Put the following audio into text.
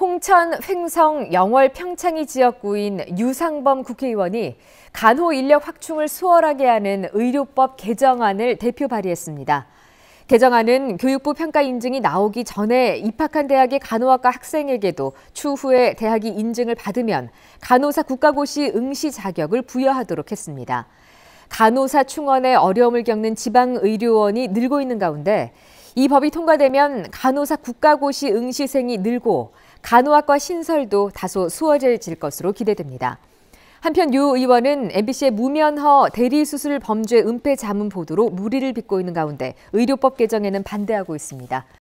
홍천 횡성 영월 평창이 지역구인 유상범 국회의원이 간호 인력 확충을 수월하게 하는 의료법 개정안을 대표 발의했습니다. 개정안은 교육부 평가 인증이 나오기 전에 입학한 대학의 간호학과 학생에게도 추후에 대학이 인증을 받으면 간호사 국가고시 응시 자격을 부여하도록 했습니다. 간호사 충원에 어려움을 겪는 지방의료원이 늘고 있는 가운데 이 법이 통과되면 간호사 국가고시 응시생이 늘고 간호학과 신설도 다소 수월해질 것으로 기대됩니다. 한편 유 의원은 MBC의 무면허 대리수술 범죄 은폐 자문 보도로 물의를 빚고 있는 가운데 의료법 개정에는 반대하고 있습니다.